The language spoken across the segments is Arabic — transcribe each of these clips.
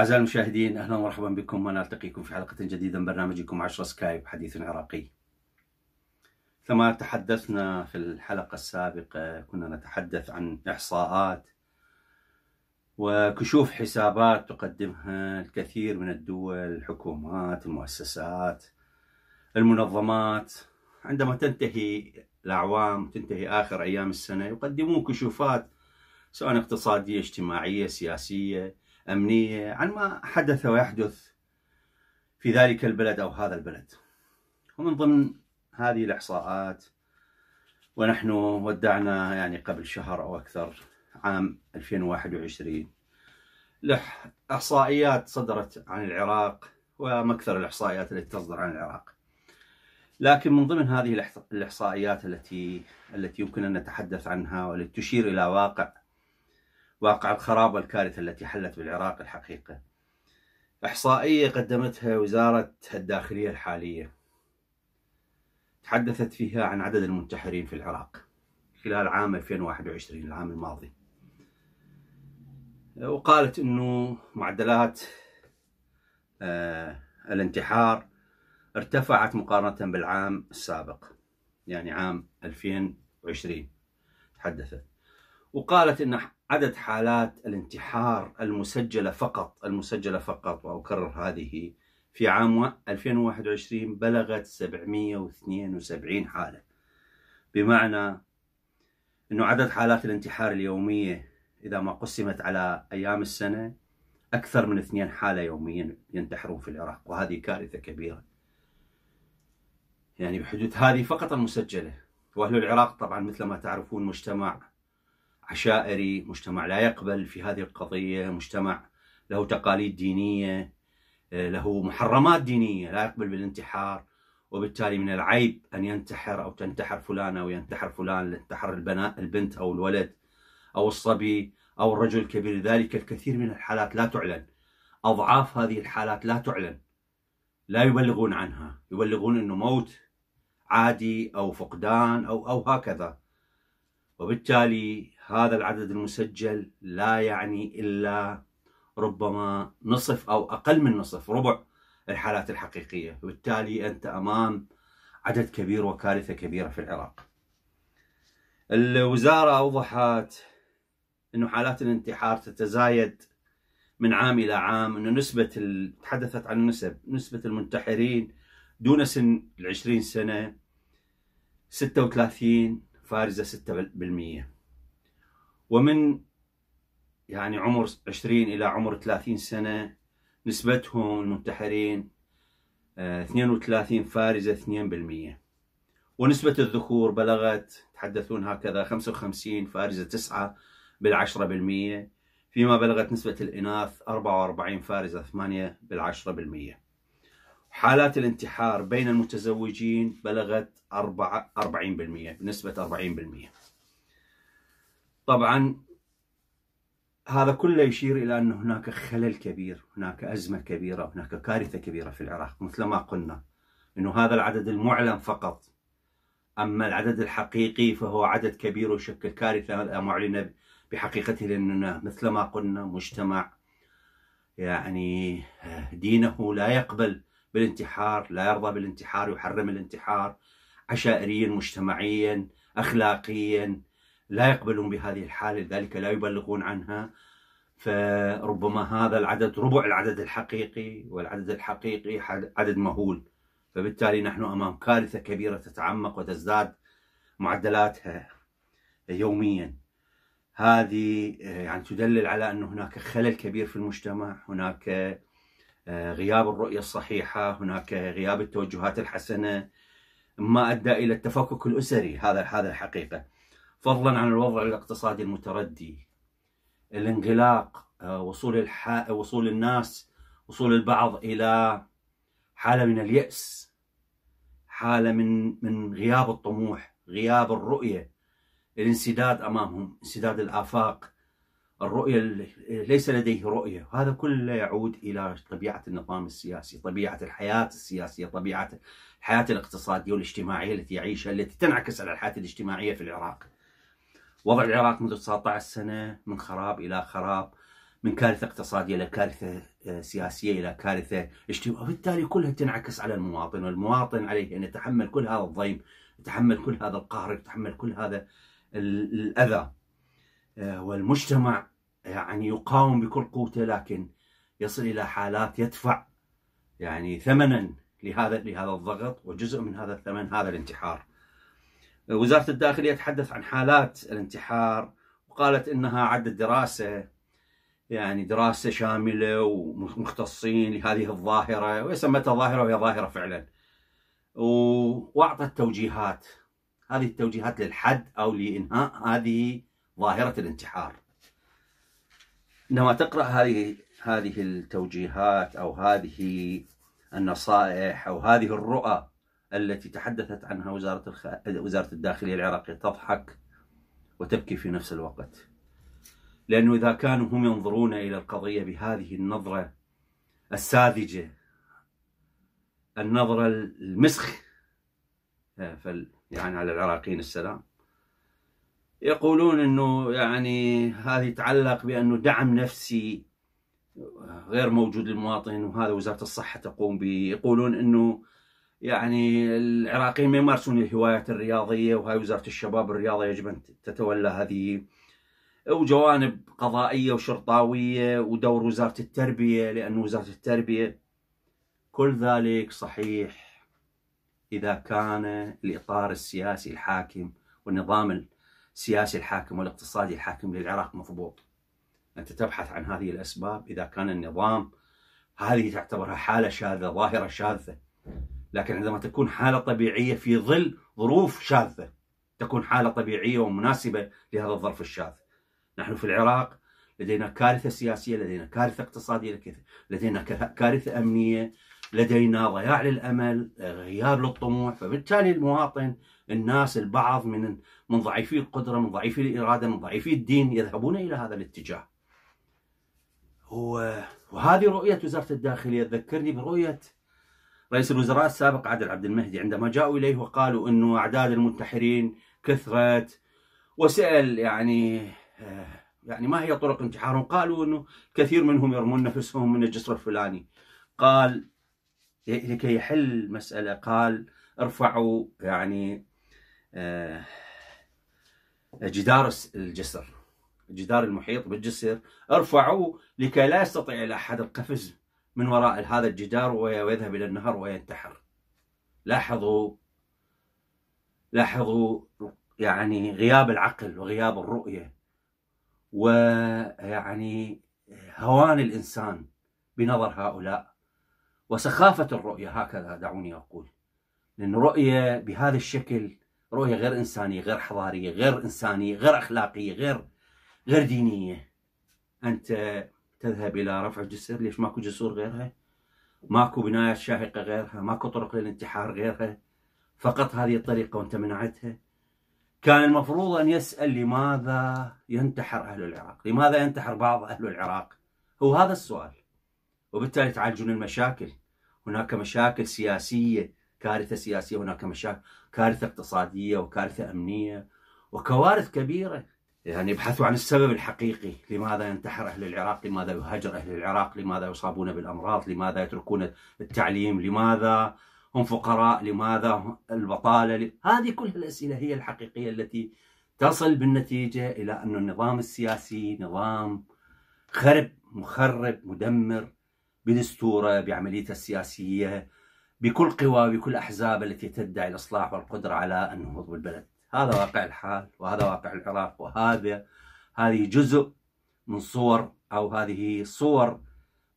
أعزائي المشاهدين أهلا ومرحبا بكم ونلتقيكم في حلقة جديدة من برنامجكم 10 سكايب حديث عراقي كما تحدثنا في الحلقة السابقة كنا نتحدث عن إحصاءات وكشوف حسابات تقدمها الكثير من الدول الحكومات المؤسسات المنظمات عندما تنتهي الأعوام تنتهي آخر أيام السنة يقدمون كشوفات سواء اقتصادية اجتماعية سياسية أمنية عن ما حدث ويحدث في ذلك البلد أو هذا البلد ومن ضمن هذه الإحصاءات ونحن ودعنا يعني قبل شهر أو أكثر عام 2021 إحصائيات صدرت عن العراق ومكثر الإحصائيات التي تصدر عن العراق لكن من ضمن هذه الإحصائيات التي التي يمكن أن نتحدث عنها والتي تشير إلى واقع واقع الخراب والكارثة التي حلت بالعراق الحقيقة إحصائية قدمتها وزارة الداخلية الحالية تحدثت فيها عن عدد المنتحرين في العراق خلال عام 2021 العام الماضي وقالت أنه معدلات آه، الانتحار ارتفعت مقارنة بالعام السابق يعني عام 2020 تحدثت وقالت أن عدد حالات الانتحار المسجلة فقط المسجلة فقط وأكرر هذه في عام 2021 بلغت 772 حالة بمعنى أنه عدد حالات الانتحار اليومية إذا ما قسمت على أيام السنة أكثر من اثنين حالة يوميا ينتحرون في العراق وهذه كارثة كبيرة يعني بحدود هذه فقط المسجلة وأهل العراق طبعا مثل ما تعرفون مجتمع عشائري مجتمع لا يقبل في هذه القضية مجتمع له تقاليد دينية آه، له محرمات دينية لا يقبل بالانتحار وبالتالي من العيب أن ينتحر أو تنتحر فلان أو ينتحر فلان لانتحر البناء البنت أو الولد أو الصبي أو الرجل الكبير لذلك الكثير من الحالات لا تعلن أضعاف هذه الحالات لا تعلن لا يبلغون عنها يبلغون أنه موت عادي أو فقدان أو, أو هكذا وبالتالي هذا العدد المسجل لا يعني إلا ربما نصف أو أقل من نصف ربع الحالات الحقيقية وبالتالي أنت أمام عدد كبير وكارثة كبيرة في العراق الوزارة أوضحت أنه حالات الانتحار تتزايد من عام إلى عام أنه نسبة تحدثت عن النسب نسبة المنتحرين دون سن العشرين سنة 36 فارزة 6% ومن يعني عمر 20 إلى عمر 30 سنة نسبتهم المنتحرين 32 آه، فارزة 2% ونسبة الذكور بلغت تحدثون هكذا 55 فارزة 9 بالعشرة بالمية فيما بلغت نسبة الإناث 44 فارزة 8 بالعشرة بالمية حالات الانتحار بين المتزوجين بلغت 40% بنسبة 40% طبعا هذا كله يشير إلى أن هناك خلل كبير هناك أزمة كبيرة هناك كارثة كبيرة في العراق مثل ما قلنا أنه هذا العدد المعلن فقط أما العدد الحقيقي فهو عدد كبير ويشكل كارثة معلنة بحقيقته لأننا مثل ما قلنا مجتمع يعني آه، دينه لا يقبل بالانتحار لا يرضى بالانتحار يحرم الانتحار عشائريا مجتمعيا أخلاقيا لا يقبلون بهذه الحالة لذلك لا يبلغون عنها فربما هذا العدد ربع العدد الحقيقي والعدد الحقيقي عدد مهول فبالتالي نحن أمام كارثة كبيرة تتعمق وتزداد معدلاتها يوميا هذه آه، يعني تدلل على أن هناك خلل كبير في المجتمع هناك آه، غياب الرؤية الصحيحة هناك غياب التوجهات الحسنة ما أدى إلى التفكك الأسري هذا هذا الحقيقة فضلا عن الوضع الاقتصادي المتردي الانغلاق آه، وصول الح... وصول الناس وصول البعض إلى حالة من اليأس حالة من من غياب الطموح غياب الرؤية الانسداد أمامهم انسداد الآفاق الرؤية ليس لديه رؤية هذا كله يعود إلى طبيعة النظام السياسي طبيعة الحياة السياسية طبيعة الحياة الاقتصادية والاجتماعية التي يعيشها التي تنعكس على الحياة الاجتماعية في العراق وضع العراق منذ 19 سنة من خراب إلى خراب من كارثة اقتصادية إلى كارثة آه، سياسية إلى كارثة اجتماعية وبالتالي كلها تنعكس على المواطن والمواطن عليه أن يتحمل كل هذا الضيم يتحمل كل هذا القهر يتحمل كل هذا الأذى آه، والمجتمع يعني يقاوم بكل قوته لكن يصل الى حالات يدفع يعني ثمنا لهذا لهذا الضغط وجزء من هذا الثمن هذا الانتحار. وزاره الداخليه تحدث عن حالات الانتحار وقالت انها عدت دراسه يعني دراسه شامله ومختصين لهذه الظاهره وسمتها ظاهره وهي ظاهره فعلا. واعطت توجيهات هذه التوجيهات للحد او لانهاء هذه ظاهره الانتحار. عندما تقرأ هذه هذه التوجيهات أو هذه النصائح أو هذه الرؤى التي تحدثت عنها وزارة الخ... وزارة الداخلية العراقية تضحك وتبكي في نفس الوقت لأنه إذا كانوا هم ينظرون إلى القضية بهذه النظرة الساذجة النظرة المسخ فال... يعني على العراقيين السلام يقولون انه يعني هذه يتعلق بانه دعم نفسي غير موجود للمواطن وهذا وزاره الصحه تقوم به يقولون انه يعني العراقيين ما يمارسون الهوايات الرياضيه وهاي وزاره الشباب الرياضه يجب ان تتولى هذه وجوانب قضائيه وشرطاويه ودور وزاره التربيه لان وزاره التربيه كل ذلك صحيح اذا كان الاطار السياسي الحاكم والنظام السياسي الحاكم والاقتصادي الحاكم للعراق مضبوط أنت تبحث عن هذه الأسباب إذا كان النظام هذه تعتبرها حالة شاذة ظاهرة شاذة لكن عندما تكون حالة طبيعية في ظل ظروف شاذة تكون حالة طبيعية ومناسبة لهذا الظرف الشاذ نحن في العراق لدينا كارثة سياسية لدينا كارثة اقتصادية لدينا كارثة أمنية لدينا ضياع للامل غياب للطموح فبالتالي المواطن الناس البعض من من ضعيفي القدره من ضعيفي الاراده من ضعيفي الدين يذهبون الى هذا الاتجاه وهذه رؤيه وزاره الداخليه تذكرني برؤيه رئيس الوزراء السابق عادل عبد المهدي عندما جاءوا اليه وقالوا انه اعداد المنتحرين كثرت وسال يعني يعني ما هي طرق انتحارهم؟ قالوا انه كثير منهم يرمون نفسهم من الجسر الفلاني. قال لكي يحل المسألة قال ارفعوا يعني آه، جدار الجسر جدار المحيط بالجسر ارفعوا لكي لا يستطيع أحد القفز من وراء هذا الجدار ويذهب إلى النهر وينتحر لاحظوا لاحظوا يعني غياب العقل وغياب الرؤية ويعني هوان الإنسان بنظر هؤلاء وسخافة الرؤية هكذا دعوني أقول لأن رؤية بهذا الشكل رؤية غير إنسانية غير حضارية غير إنسانية غير أخلاقية غير غير دينية أنت تذهب إلى رفع الجسر ليش ماكو جسور غيرها ماكو بنايات شاهقة غيرها ماكو طرق للانتحار غيرها فقط هذه الطريقة وانت منعتها كان المفروض أن يسأل لماذا ينتحر أهل العراق لماذا ينتحر بعض أهل العراق هو هذا السؤال وبالتالي تعالجون المشاكل هناك مشاكل سياسية كارثة سياسية هناك مشاكل كارثة اقتصادية وكارثة أمنية وكوارث كبيرة يعني يبحثوا عن السبب الحقيقي لماذا ينتحر أهل العراق لماذا يهجر أهل العراق لماذا يصابون بالأمراض لماذا يتركون التعليم لماذا هم فقراء لماذا البطالة هذه كل الأسئلة هي الحقيقية التي تصل بالنتيجة إلى أن النظام السياسي نظام خرب مخرب مدمر بدستوره بعمليته السياسية بكل قوى بكل أحزاب التي تدعي الإصلاح والقدرة على النهوض بالبلد هذا واقع الحال وهذا واقع العراق وهذا هذه جزء من صور أو هذه صور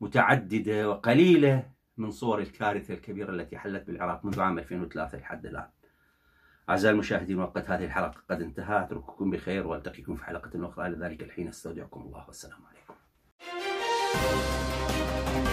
متعددة وقليلة من صور الكارثة الكبيرة التي حلت بالعراق منذ عام 2003 لحد الآن أعزائي المشاهدين وقت هذه الحلقة قد انتهى أترككم بخير وألتقيكم في حلقة أخرى لذلك الحين استودعكم الله والسلام عليكم